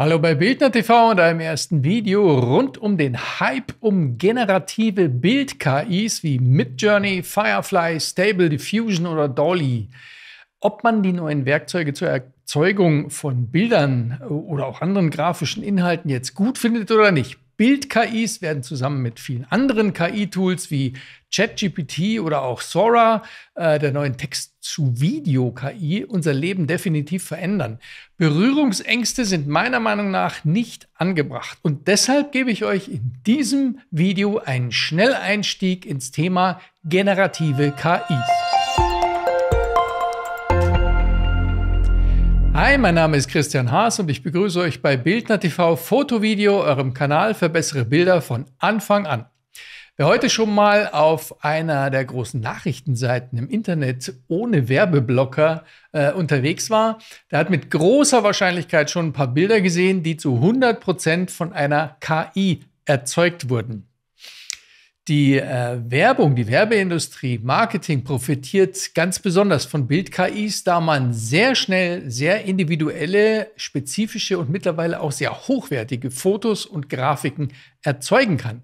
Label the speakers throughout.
Speaker 1: Hallo bei Bildner TV und einem ersten Video rund um den Hype um generative Bild-KIs wie Midjourney, Firefly, Stable Diffusion oder Dolly. Ob man die neuen Werkzeuge zur Erzeugung von Bildern äh, oder auch anderen grafischen Inhalten jetzt gut findet oder nicht, Bild-KIs werden zusammen mit vielen anderen KI-Tools wie ChatGPT oder auch Sora, äh, der neuen Text-zu-Video-KI, unser Leben definitiv verändern. Berührungsängste sind meiner Meinung nach nicht angebracht. Und deshalb gebe ich euch in diesem Video einen Schnelleinstieg ins Thema generative KIs. Hi, mein Name ist Christian Haas und ich begrüße euch bei Bildner TV Fotovideo, eurem Kanal für bessere Bilder von Anfang an. Wer heute schon mal auf einer der großen Nachrichtenseiten im Internet ohne Werbeblocker äh, unterwegs war, der hat mit großer Wahrscheinlichkeit schon ein paar Bilder gesehen, die zu 100% Prozent von einer KI erzeugt wurden. Die äh, Werbung, die Werbeindustrie, Marketing profitiert ganz besonders von Bild-KIs, da man sehr schnell sehr individuelle, spezifische und mittlerweile auch sehr hochwertige Fotos und Grafiken erzeugen kann.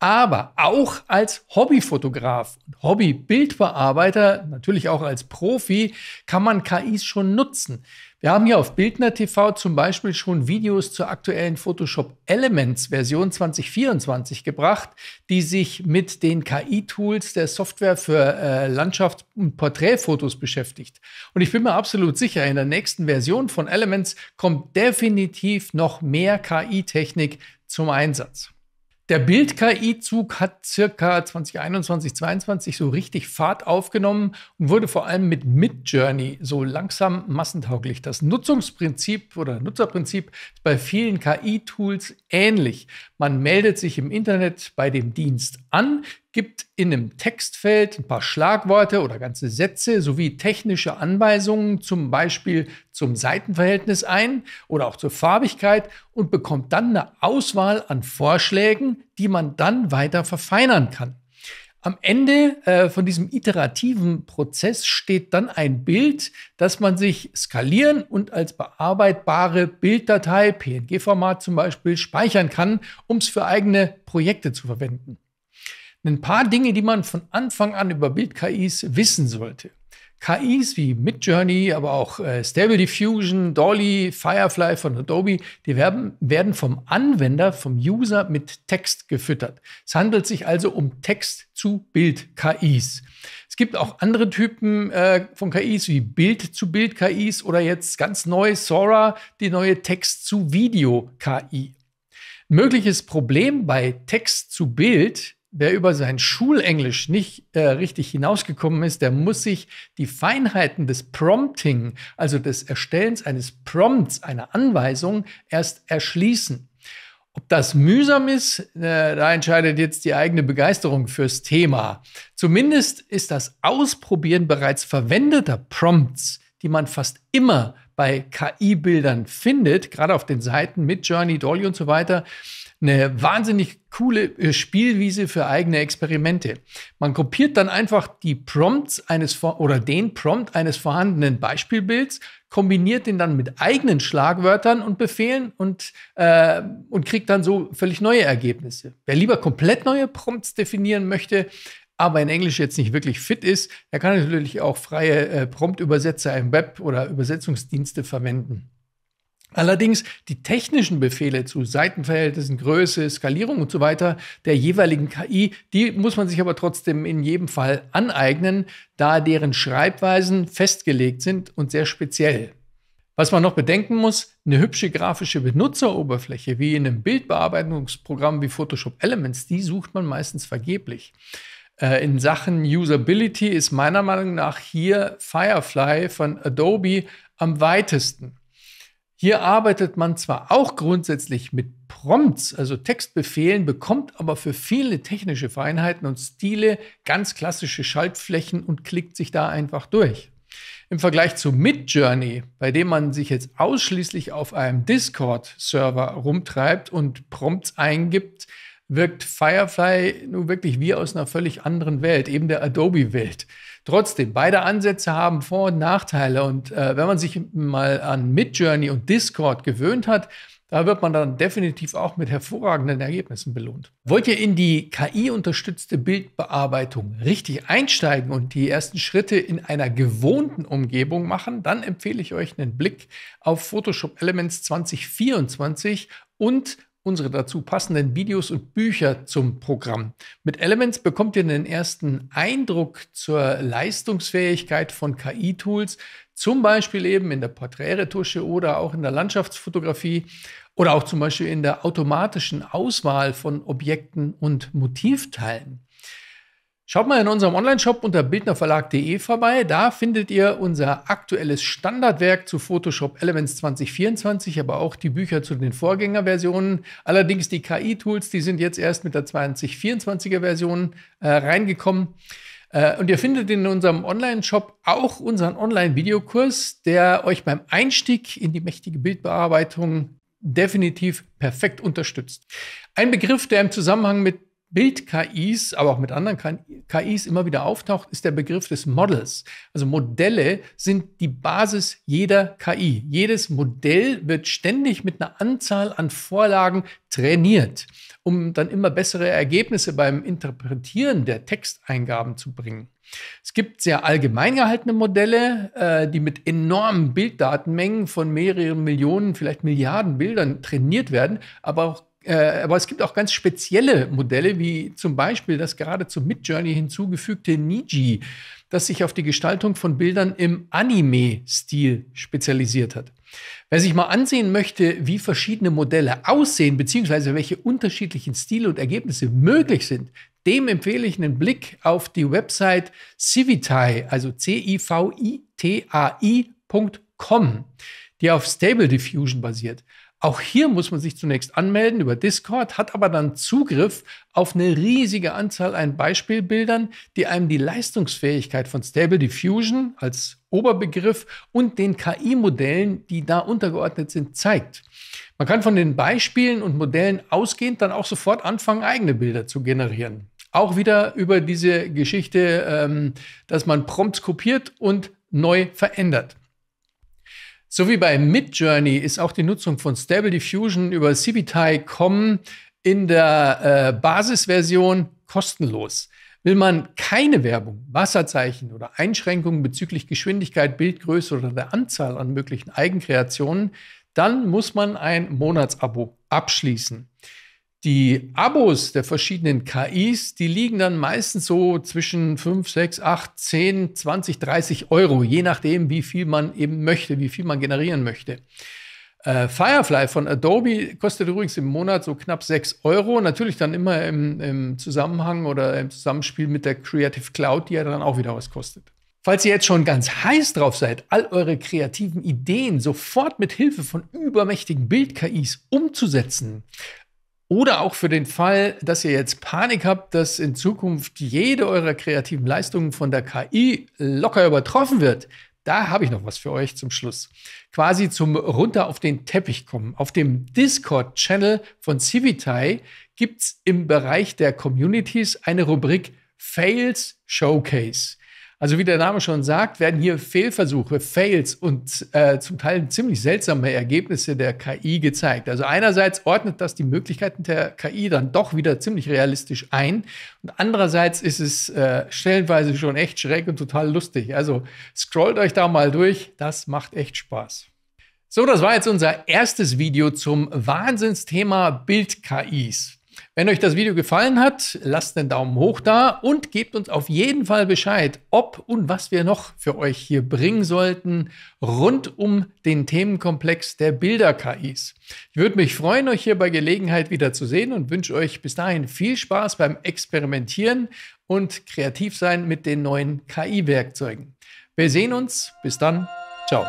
Speaker 1: Aber auch als Hobbyfotograf und Hobbybildbearbeiter, natürlich auch als Profi, kann man KIs schon nutzen. Wir haben hier auf Bildner TV zum Beispiel schon Videos zur aktuellen Photoshop Elements Version 2024 gebracht, die sich mit den KI-Tools der Software für äh, Landschaft- und Porträtfotos beschäftigt. Und ich bin mir absolut sicher, in der nächsten Version von Elements kommt definitiv noch mehr KI-Technik zum Einsatz. Der Bild-KI-Zug hat circa 2021, 2022 so richtig Fahrt aufgenommen und wurde vor allem mit Midjourney so langsam massentauglich. Das Nutzungsprinzip oder Nutzerprinzip ist bei vielen KI-Tools ähnlich. Man meldet sich im Internet bei dem Dienst an, gibt in einem Textfeld ein paar Schlagworte oder ganze Sätze sowie technische Anweisungen, zum Beispiel zum Seitenverhältnis ein oder auch zur Farbigkeit und bekommt dann eine Auswahl an Vorschlägen, die man dann weiter verfeinern kann. Am Ende äh, von diesem iterativen Prozess steht dann ein Bild, das man sich skalieren und als bearbeitbare Bilddatei, PNG-Format zum Beispiel, speichern kann, um es für eigene Projekte zu verwenden. Ein paar Dinge, die man von Anfang an über Bild-KIs wissen sollte. KIs wie Midjourney, aber auch äh, Stable Diffusion, Dolly, Firefly von Adobe, die werden, werden vom Anwender, vom User mit Text gefüttert. Es handelt sich also um Text zu Bild KIs. Es gibt auch andere Typen äh, von KIs wie Bild zu Bild KIs oder jetzt ganz neu Sora, die neue Text zu Video KI. Ein mögliches Problem bei Text zu Bild ist, Wer über sein Schulenglisch nicht äh, richtig hinausgekommen ist, der muss sich die Feinheiten des Prompting, also des Erstellens eines Prompts, einer Anweisung, erst erschließen. Ob das mühsam ist, äh, da entscheidet jetzt die eigene Begeisterung fürs Thema. Zumindest ist das Ausprobieren bereits verwendeter Prompts, die man fast immer bei KI-Bildern findet, gerade auf den Seiten mit Journey, Dolly und so weiter, eine wahnsinnig coole äh, Spielwiese für eigene Experimente. Man kopiert dann einfach die Prompts eines oder den Prompt eines vorhandenen Beispielbilds, kombiniert den dann mit eigenen Schlagwörtern und Befehlen und, äh, und kriegt dann so völlig neue Ergebnisse. Wer lieber komplett neue Prompts definieren möchte, aber in Englisch jetzt nicht wirklich fit ist, der kann natürlich auch freie äh, Prompt-Übersetzer im Web oder Übersetzungsdienste verwenden. Allerdings die technischen Befehle zu Seitenverhältnissen, Größe, Skalierung und so weiter der jeweiligen KI, die muss man sich aber trotzdem in jedem Fall aneignen, da deren Schreibweisen festgelegt sind und sehr speziell. Was man noch bedenken muss, eine hübsche grafische Benutzeroberfläche wie in einem Bildbearbeitungsprogramm wie Photoshop Elements, die sucht man meistens vergeblich. Äh, in Sachen Usability ist meiner Meinung nach hier Firefly von Adobe am weitesten. Hier arbeitet man zwar auch grundsätzlich mit Prompts, also Textbefehlen, bekommt aber für viele technische Feinheiten und Stile ganz klassische Schaltflächen und klickt sich da einfach durch. Im Vergleich zu Midjourney, bei dem man sich jetzt ausschließlich auf einem Discord-Server rumtreibt und Prompts eingibt, wirkt Firefly nun wirklich wie aus einer völlig anderen Welt, eben der Adobe-Welt. Trotzdem, beide Ansätze haben Vor- und Nachteile. Und äh, wenn man sich mal an Midjourney und Discord gewöhnt hat, da wird man dann definitiv auch mit hervorragenden Ergebnissen belohnt. Wollt ihr in die KI-unterstützte Bildbearbeitung richtig einsteigen und die ersten Schritte in einer gewohnten Umgebung machen, dann empfehle ich euch einen Blick auf Photoshop Elements 2024 und unsere dazu passenden Videos und Bücher zum Programm. Mit Elements bekommt ihr den ersten Eindruck zur Leistungsfähigkeit von KI-Tools, zum Beispiel eben in der Porträtretusche oder auch in der Landschaftsfotografie oder auch zum Beispiel in der automatischen Auswahl von Objekten und Motivteilen. Schaut mal in unserem Onlineshop unter bildnerverlag.de vorbei. Da findet ihr unser aktuelles Standardwerk zu Photoshop Elements 2024, aber auch die Bücher zu den Vorgängerversionen. Allerdings die KI-Tools, die sind jetzt erst mit der 2024er Version äh, reingekommen. Äh, und ihr findet in unserem Onlineshop auch unseren Online-Videokurs, der euch beim Einstieg in die mächtige Bildbearbeitung definitiv perfekt unterstützt. Ein Begriff, der im Zusammenhang mit Bild-KIs, aber auch mit anderen KIs immer wieder auftaucht, ist der Begriff des Models. Also Modelle sind die Basis jeder KI. Jedes Modell wird ständig mit einer Anzahl an Vorlagen trainiert, um dann immer bessere Ergebnisse beim Interpretieren der Texteingaben zu bringen. Es gibt sehr allgemein gehaltene Modelle, äh, die mit enormen Bilddatenmengen von mehreren Millionen, vielleicht Milliarden Bildern trainiert werden, aber auch äh, aber es gibt auch ganz spezielle Modelle, wie zum Beispiel das gerade zu Midjourney hinzugefügte Niji, das sich auf die Gestaltung von Bildern im Anime-Stil spezialisiert hat. Wer sich mal ansehen möchte, wie verschiedene Modelle aussehen, beziehungsweise welche unterschiedlichen Stile und Ergebnisse möglich sind, dem empfehle ich einen Blick auf die Website Civitai, also C-I-V-I-T-A-I.com, die auf Stable Diffusion basiert. Auch hier muss man sich zunächst anmelden über Discord, hat aber dann Zugriff auf eine riesige Anzahl an Beispielbildern, die einem die Leistungsfähigkeit von Stable Diffusion als Oberbegriff und den KI-Modellen, die da untergeordnet sind, zeigt. Man kann von den Beispielen und Modellen ausgehend dann auch sofort anfangen, eigene Bilder zu generieren. Auch wieder über diese Geschichte, ähm, dass man Prompts kopiert und neu verändert. So wie bei Midjourney ist auch die Nutzung von Stable Diffusion über CBTI.com in der äh, Basisversion kostenlos. Will man keine Werbung, Wasserzeichen oder Einschränkungen bezüglich Geschwindigkeit, Bildgröße oder der Anzahl an möglichen Eigenkreationen, dann muss man ein Monatsabo abschließen die Abos der verschiedenen KIs, die liegen dann meistens so zwischen 5, 6, 8, 10, 20, 30 Euro, je nachdem, wie viel man eben möchte, wie viel man generieren möchte. Äh, Firefly von Adobe kostet übrigens im Monat so knapp 6 Euro. Natürlich dann immer im, im Zusammenhang oder im Zusammenspiel mit der Creative Cloud, die ja dann auch wieder was kostet. Falls ihr jetzt schon ganz heiß drauf seid, all eure kreativen Ideen sofort mit Hilfe von übermächtigen Bild-KIs umzusetzen, oder auch für den Fall, dass ihr jetzt Panik habt, dass in Zukunft jede eurer kreativen Leistungen von der KI locker übertroffen wird. Da habe ich noch was für euch zum Schluss. Quasi zum Runter auf den Teppich kommen. Auf dem Discord-Channel von Civitai gibt es im Bereich der Communities eine Rubrik Fails Showcase. Also wie der Name schon sagt, werden hier Fehlversuche, Fails und äh, zum Teil ziemlich seltsame Ergebnisse der KI gezeigt. Also einerseits ordnet das die Möglichkeiten der KI dann doch wieder ziemlich realistisch ein und andererseits ist es äh, stellenweise schon echt schräg und total lustig. Also scrollt euch da mal durch, das macht echt Spaß. So, das war jetzt unser erstes Video zum Wahnsinnsthema Bild-KIs. Wenn euch das Video gefallen hat, lasst einen Daumen hoch da und gebt uns auf jeden Fall Bescheid, ob und was wir noch für euch hier bringen sollten rund um den Themenkomplex der Bilder-KIs. Ich würde mich freuen, euch hier bei Gelegenheit wieder zu sehen und wünsche euch bis dahin viel Spaß beim Experimentieren und kreativ sein mit den neuen KI-Werkzeugen. Wir sehen uns. Bis dann. Ciao.